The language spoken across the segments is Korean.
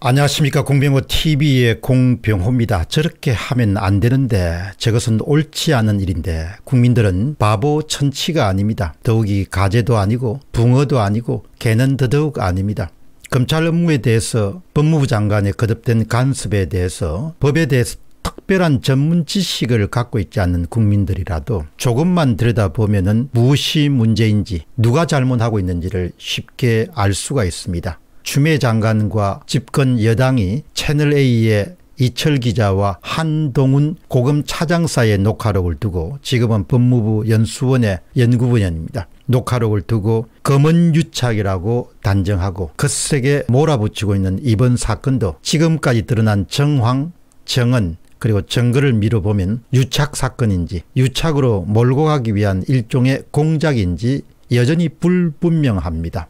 안녕하십니까 공병호 tv의 공병호입니다. 저렇게 하면 안 되는데 저것은 옳지 않은 일인데 국민들은 바보 천치가 아닙니다. 더욱이 가재도 아니고 붕어도 아니고 개는 더더욱 아닙니다. 검찰 업무에 대해서 법무부 장관의 거듭된 간섭에 대해서 법에 대해서 특별한 전문 지식을 갖고 있지 않는 국민들이라도 조금만 들여다보면 무엇이 문제인지 누가 잘못하고 있는지를 쉽게 알 수가 있습니다. 추미애 장관과 집권 여당이 채널A의 이철 기자와 한동훈 고검 차장사의 녹화록을 두고 지금은 법무부 연수원의 연구부연입니다 녹화록을 두고 검은 유착이라고 단정하고 거세게 몰아붙이고 있는 이번 사건도 지금까지 드러난 정황, 정은 그리고 증거를 미뤄보면 유착 사건인지 유착으로 몰고 가기 위한 일종의 공작인지 여전히 불분명합니다.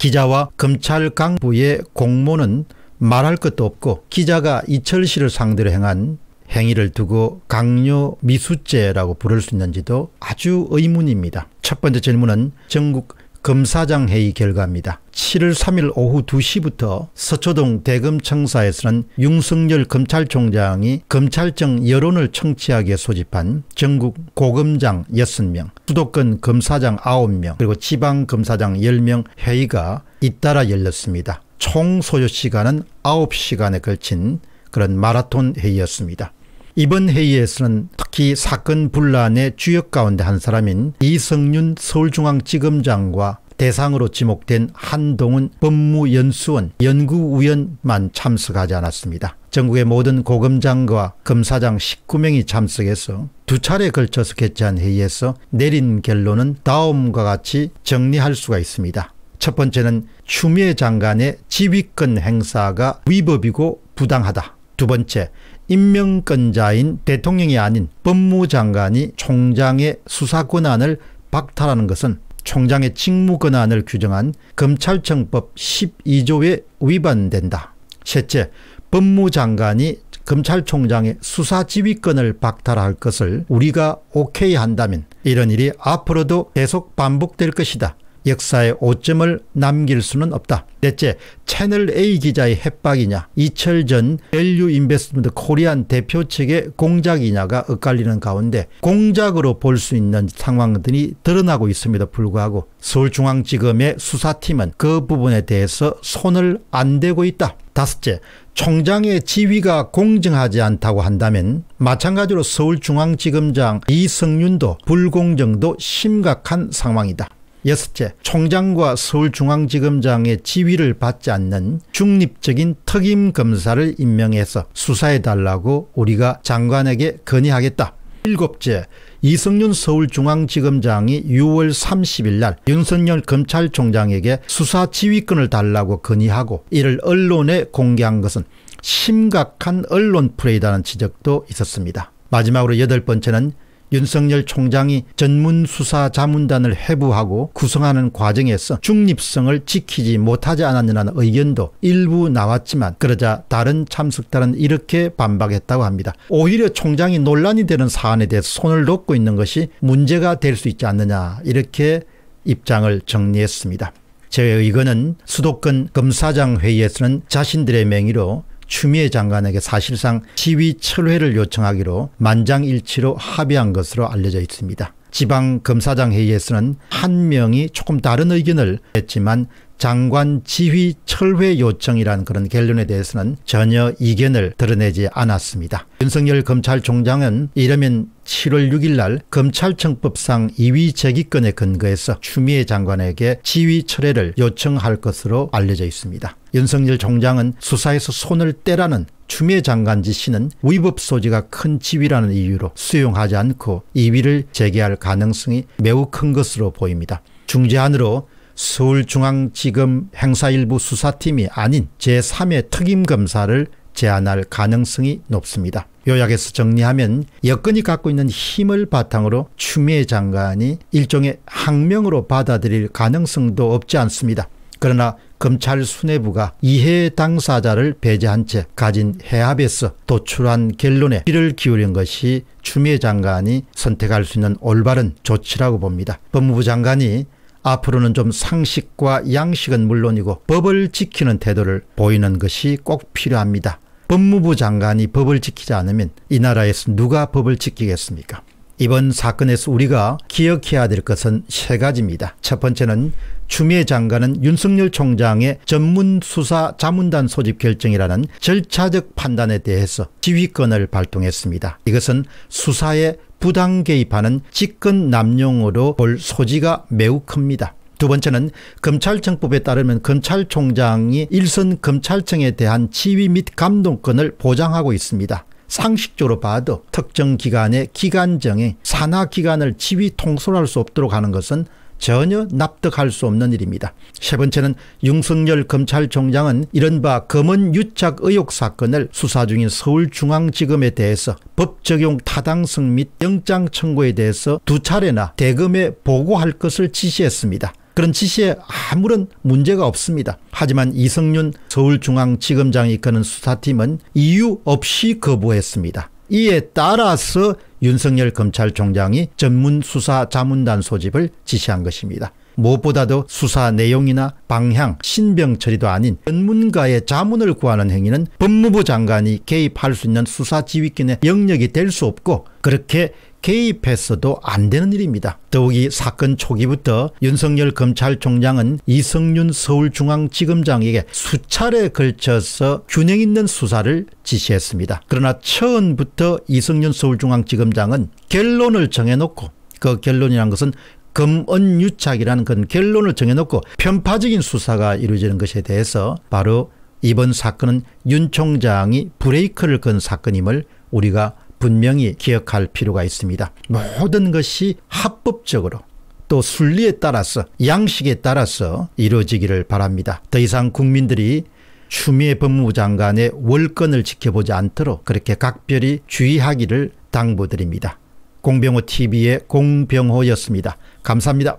기자와 검찰 강부의 공모는 말할 것도 없고 기자가 이철 씨를 상대로 행한 행위를 두고 강요 미수죄라고 부를 수 있는지도 아주 의문입니다. 첫 번째 질문은 전국 검사장 회의 결과입니다. 7월 3일 오후 2시부터 서초동 대검청사에서는 윤석열 검찰총장이 검찰청 여론을 청취하게 소집한 전국 고검장 6명, 수도권 검사장 9명, 그리고 지방검사장 10명 회의가 잇따라 열렸습니다. 총 소요시간은 9시간에 걸친 그런 마라톤 회의였습니다. 이번 회의에서는 특히 사건 분란의 주역 가운데 한 사람인 이성윤 서울중앙지검장과 대상으로 지목된 한동훈 법무연수원 연구위원만 참석하지 않았습니다. 전국의 모든 고검장과 검사장 19명이 참석해서 두 차례에 걸쳐서 개최한 회의에서 내린 결론은 다음과 같이 정리할 수가 있습니다. 첫 번째는 추미애 장관의 지휘권 행사가 위법이고 부당하다. 두 번째, 임명권자인 대통령이 아닌 법무장관이 총장의 수사 권한을 박탈하는 것은 총장의 직무 권한을 규정한 검찰청법 12조에 위반된다. 셋째, 법무장관이 검찰총장의 수사 지휘권을 박탈할 것을 우리가 오케이 한다면 이런 일이 앞으로도 계속 반복될 것이다. 역사의 오점을 남길 수는 없다. 넷째, 채널A 기자의 협박이냐 이철 전 밸류 인베스트먼트 코리안 대표 측의 공작이냐가 엇갈리는 가운데 공작으로 볼 수 있는 상황들이 드러나고 있음에도 불구하고 서울중앙지검의 수사팀은 그 부분에 대해서 손을 안 대고 있다. 다섯째, 총장의 지위가 공정하지 않다고 한다면 마찬가지로 서울중앙지검장 이성윤도 불공정도 심각한 상황이다. 여섯째, 총장과 서울중앙지검장의 지휘를 받지 않는 중립적인 특임 검사를 임명해서 수사해달라고 우리가 장관에게 건의하겠다. 일곱째, 이성윤 서울중앙지검장이 6월 30일 날 윤석열 검찰총장에게 수사 지휘권을 달라고 건의하고 이를 언론에 공개한 것은 심각한 언론 프레이다는 지적도 있었습니다. 마지막으로 여덟 번째는 윤석열 총장이 전문수사자문단을 해부하고 구성하는 과정에서 중립성을 지키지 못하지 않았느냐는 의견도 일부 나왔지만 그러자 다른 참석단은 이렇게 반박했다고 합니다. 오히려 총장이 논란이 되는 사안에 대해 손을 놓고 있는 것이 문제가 될 수 있지 않느냐 이렇게 입장을 정리했습니다. 제 의견은 수도권 검사장 회의에서는 자신들의 명의로 추미애 장관에게 사실상 시위 철회를 요청하기로 만장일치로 합의한 것으로 알려져 있습니다. 지방검사장 회의에서는 한 명이 조금 다른 의견을 냈지만 장관 지휘 철회 요청이라는 그런 결론에 대해서는 전혀 이견을 드러내지 않았습니다. 윤석열 검찰총장은 이러면 7월 6일 날 검찰청법상 2위 제기권에 근거해서 추미애 장관에게 지휘 철회를 요청할 것으로 알려져 있습니다. 윤석열 총장은 수사에서 손을 떼라는 추미애 장관지 씨는 위법 소지가 큰 지위라는 이유로 수용하지 않고 이위를 재개할 가능성이 매우 큰 것으로 보입니다. 중재안으로 서울중앙지검 행사 일부 수사팀이 아닌 제3의 특임검사를 제안할 가능성이 높습니다. 요약해서 정리하면 여건이 갖고 있는 힘을 바탕으로 추미애 장관이 일종의 항명으로 받아들일 가능성도 없지 않습니다. 그러나 검찰 수뇌부가 이해 당사자를 배제한 채 가진 해압에서 도출한 결론에 귀를 기울인 것이 추미애 장관이 선택할 수 있는 올바른 조치라고 봅니다. 법무부 장관이 앞으로는 좀 상식과 양식은 물론이고 법을 지키는 태도를 보이는 것이 꼭 필요합니다. 법무부 장관이 법을 지키지 않으면 이 나라에서 누가 법을 지키겠습니까? 이번 사건에서 우리가 기억해야 될 것은 세 가지입니다. 첫 번째는 추미애 장관은 윤석열 총장의 전문 수사 자문단 소집 결정이라는 절차적 판단에 대해서 지휘권을 발동했습니다. 이것은 수사에 부당 개입하는 직권 남용으로 볼 소지가 매우 큽니다. 두 번째는 검찰청법에 따르면 검찰총장이 일선 검찰청에 대한 지휘 및 감독권을 보장하고 있습니다. 상식적으로 봐도 특정 기관의기관정에 산하 기관을지휘 통솔할 수 없도록 하는 것은 전혀 납득할 수 없는 일입니다. 세 번째는 윤석열 검찰총장은 이른바 검은 유착 의혹 사건을 수사 중인 서울중앙지검에 대해서 법 적용 타당성 및 영장 청구에 대해서 두 차례나 대검에 보고할 것을 지시했습니다. 그런 지시에 아무런 문제가 없습니다. 하지만 이성윤 서울중앙지검장이 이끄는 수사팀은 이유 없이 거부했습니다. 이에 따라서 윤석열 검찰총장이 전문 수사 자문단 소집을 지시한 것입니다. 무엇보다도 수사 내용이나 방향, 신병 처리도 아닌 전문가의 자문을 구하는 행위는 법무부 장관이 개입할 수 있는 수사 지휘권의 영역이 될 수 없고 그렇게 개입했어도 안 되는 일입니다. 더욱이 사건 초기부터 윤석열 검찰총장은 이성윤 서울중앙지검장에게 수차례 걸쳐서 균형 있는 수사를 지시했습니다. 그러나 처음부터 이성윤 서울중앙지검장은 결론을 정해놓고 그 결론이란 것은 검언유착이라는 그 결론을 정해놓고 편파적인 수사가 이루어지는 것에 대해서 바로 이번 사건은 윤 총장이 브레이크를 건 사건임을 우리가 분명히 기억할 필요가 있습니다. 모든 것이 합법적으로 또 순리에 따라서 양식에 따라서 이루어지기를 바랍니다. 더 이상 국민들이 추미애 법무부 장관의 월권을 지켜보지 않도록 그렇게 각별히 주의하기를 당부드립니다. 공병호 TV의 공병호였습니다. 감사합니다.